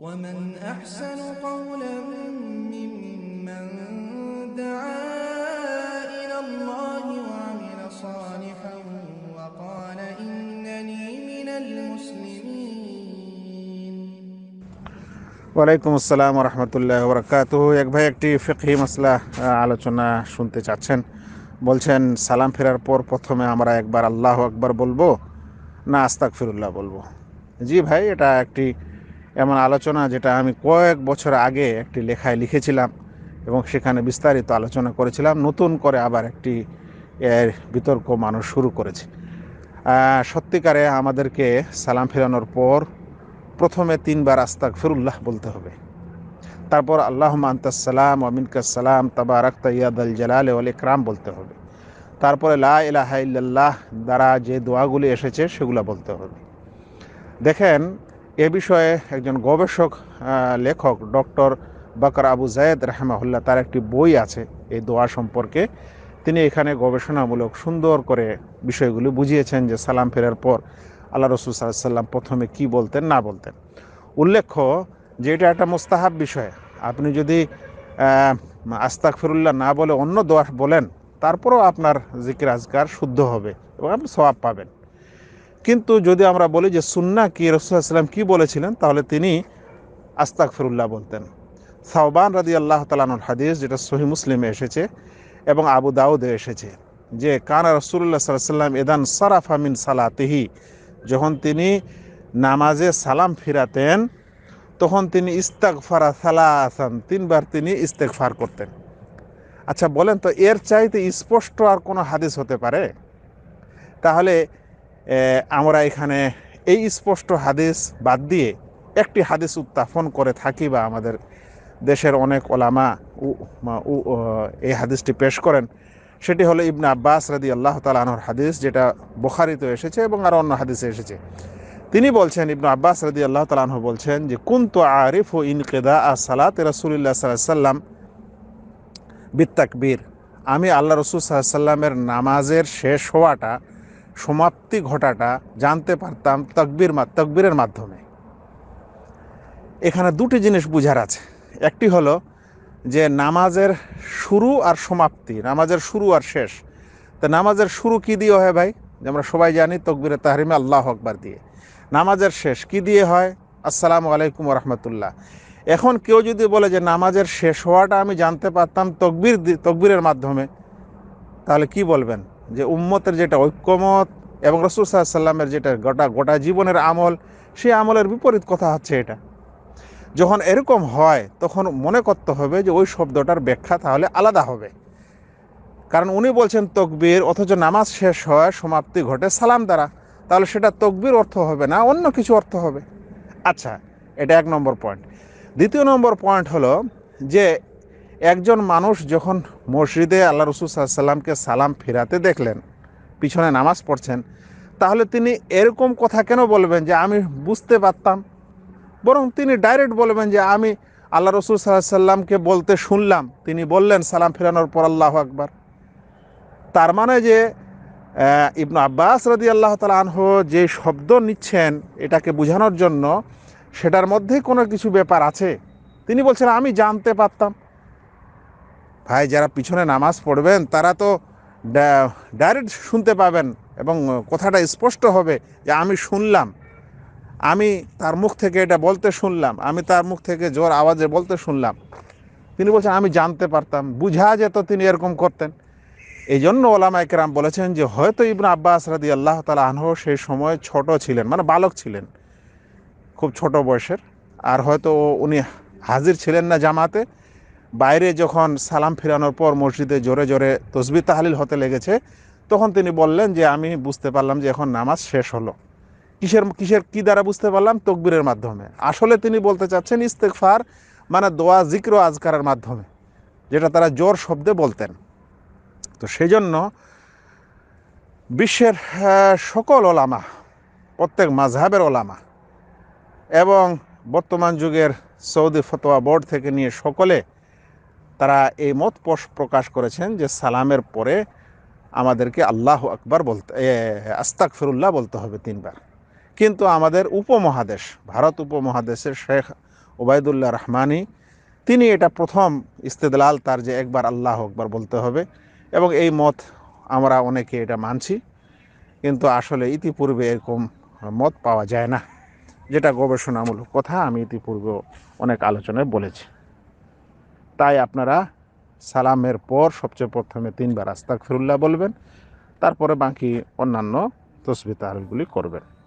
ومن أحسن قولا ممن دعا ওয়ালাইকুম আসসালাম রহমতুল্লাহ বরকাত এক ভাই একটি ফিকহি মশলা আলোচনা শুনতে চাচ্ছেন বলছেন সালাম ফেরার পর প্রথমে আমরা একবার আল্লাহ আকবার বলবো না আস্তাক ফিরুল্লাহ বলবো জি ভাই এটা একটি এমন আলোচনা যেটা আমি কয়েক বছর আগে একটি লেখায় লিখেছিলাম এবং সেখানে বিস্তারিত আলোচনা করেছিলাম নতুন করে আবার একটি এর বিতর্ক মানুষ শুরু করেছে সত্যিকারে আমাদেরকে সালাম ফেরানোর পর প্রথমে তিনবার আস্তাক ফিরুল্লাহ বলতে হবে তারপর আল্লাহ আন্তাসালাম সালাম তাবা রাক্তা ইয়াদাল জালাল আল ইকরাম বলতে হবে তারপরে লা ইলাহা ইল্লাল্লাহ দ্বারা যে দোয়াগুলি এসেছে সেগুলো বলতে হবে দেখেন এ বিষয়ে একজন গবেষক লেখক ডক্টর বাকর আবু জায়েদ রহমাহুল্লাহ তার একটি বই আছে এই দোয়া সম্পর্কে তিনি এখানে গবেষণামূলক সুন্দর করে বিষয়গুলি বুঝিয়েছেন যে সালাম ফেরার পর আল্লাহ রসুল সাল্লাম প্রথমে কি বলতেন না বলতেন উল্লেখ্য যে এটা একটা মোস্তাহাব বিষয় আপনি যদি আস্তাক ফিরুল্লাহ না বলে অন্য দোয়া বলেন তারপরেও আপনার জিকির আজকার শুদ্ধ হবে এবং আপনি সবাব পাবেন কিন্তু যদি আমরা বলি যে সুন্না কি রসুলাম কি বলেছিলেন তাহলে তিনি আস্তাক ফিরুল্লাহ বলতেন সাহবান রাজি আল্লাহ তালানুর হাদিস যেটা সহি মুসলিমে এসেছে এবং আবু দাউদে এসেছে যে কানা রসুল্লাহ সাল্লাম এদান সারাফা মিন সালাতিহি যখন তিনি নামাজে সালাম ফিরাতেন তখন তিনি ইস্তাক ফারা সালা আসান তিনবার তিনি ফার করতেন আচ্ছা বলেন তো এর চাইতে স্পষ্ট আর কোনো হাদিস হতে পারে তাহলে আমরা এখানে এই স্পষ্ট হাদিস বাদ দিয়ে একটি হাদিস উত্থাপন করে থাকি বা আমাদের দেশের অনেক ওলামা এই হাদিসটি পেশ করেন সেটি হলো ইবনে আব্বাস রাদি আল্লাহ তালাহর হাদিস যেটা বোখারিত এসেছে এবং আর অন্য হাদিসে এসেছে তিনি বলছেন ইবনু আব্বাস রাদি আল্লাহ তালাহ বলছেন যে কুন তো আরিফ ও ইনকেদা আ সালাত রসুলিল্লা সাল্লাম বিত্তাকবীর আমি আল্লাহ রসুল সাল্লামের নামাজের শেষ হওয়াটা সমাপ্তি ঘটাটা জানতে পারতাম তকবির তকবীরের মাধ্যমে এখানে দুটি জিনিস বুঝার আছে একটি হলো যে নামাজের শুরু আর সমাপ্তি নামাজের শুরু আর শেষ তো নামাজের শুরু কি দিয়ে হয় ভাই যে আমরা সবাই জানি তকবির তাহরিমে আল্লাহ আকবার দিয়ে নামাজের শেষ কি দিয়ে হয় আসসালামু আলাইকুম রহমতুল্লাহ এখন কেউ যদি বলে যে নামাজের শেষ হওয়াটা আমি জানতে পারতাম তকবির তকবিরের মাধ্যমে তাহলে কি বলবেন যে উম্মতের যেটা ঐক্যমত এবং রসুল সাল্লামের যেটা গোটা গোটা জীবনের আমল সেই আমলের বিপরীত কথা হচ্ছে এটা যখন এরকম হয় তখন মনে করতে হবে যে ওই শব্দটার ব্যাখ্যা তাহলে আলাদা হবে কারণ উনি বলছেন তকবির অথচ নামাজ শেষ হয় সমাপ্তি ঘটে সালাম দ্বারা তাহলে সেটা তকবির অর্থ হবে না অন্য কিছু অর্থ হবে আচ্ছা এটা এক নম্বর পয়েন্ট দ্বিতীয় নম্বর পয়েন্ট হলো যে একজন মানুষ যখন মসজিদে আল্লাহ রসুল সাল্লামকে সালাম ফেরাতে দেখলেন পিছনে নামাজ পড়ছেন তাহলে তিনি এরকম কথা কেন বলবেন যে আমি বুঝতে পারতাম বরং তিনি ডাইরেক্ট বলবেন যে আমি আল্লাহ রসুল সাল্লাহ সাল্লামকে বলতে শুনলাম তিনি বললেন সালাম ফেরানোর পর আল্লাহ আকবার তার মানে যে ইবনু আব্বাস রদি আল্লাহ তালা আনহ যে শব্দ নিচ্ছেন এটাকে বোঝানোর জন্য সেটার মধ্যে কোনো কিছু ব্যাপার আছে তিনি বলছেন আমি জানতে পারতাম ভাই যারা পিছনে নামাজ পড়বেন তারা তো ডাইরেক্ট শুনতে পাবেন এবং কথাটা স্পষ্ট হবে যে আমি শুনলাম আমি তার মুখ থেকে এটা বলতে শুনলাম আমি তার মুখ থেকে জোর আওয়াজে বলতে শুনলাম তিনি বলছেন আমি জানতে পারতাম বুঝা যেত তিনি এরকম করতেন এই জন্য ওলামা একরাম বলেছেন যে হয়তো ইবন আব্বাস রাদি আল্লাহ তালা আনহ সেই সময় ছোট ছিলেন মানে বালক ছিলেন খুব ছোট বয়সের আর হয়তো উনি হাজির ছিলেন না জামাতে বাইরে যখন সালাম ফিরানোর পর মসজিদে জোরে জোরে তসবি তাহালিল হতে লেগেছে তখন তিনি বললেন যে আমি বুঝতে পারলাম যে এখন নামাজ শেষ হলো কিসের কিসের কি দ্বারা বুঝতে পারলাম তকবিরের মাধ্যমে আসলে তিনি বলতে চাচ্ছেন ইস্তেকফার মানে দোয়া জিক্র আজকারের মাধ্যমে যেটা তারা জোর শব্দে বলতেন তো সেই জন্য বিশ্বের সকল ওলামা প্রত্যেক মাঝহাবের ওলামা এবং বর্তমান যুগের সৌদি ফতোয়া বোর্ড থেকে নিয়ে সকলে তারা এই মত প্রকাশ করেছেন যে সালামের পরে আমাদেরকে আল্লাহ আকবার বলতে আস্তাক ফিরুল্লাহ বলতে হবে তিনবার কিন্তু আমাদের উপমহাদেশ ভারত উপমহাদেশের শেখ ওবায়দুল্লাহ রহমানি তিনি এটা প্রথম ইস্তেদলাল তার যে একবার আল্লাহ আকবার বলতে হবে এবং এই মত আমরা অনেকে এটা মানছি কিন্তু আসলে ইতিপূর্বে এরকম মত পাওয়া যায় না যেটা গবেষণামূলক কথা আমি ইতিপূর্বে অনেক আলোচনায় বলেছি তাই আপনারা সালামের পর সবচেয়ে প্রথমে তিনবার আস্তাক ফিরুল্লাহ বলবেন তারপরে বাকি অন্যান্য তসবি তাহলগুলি করবেন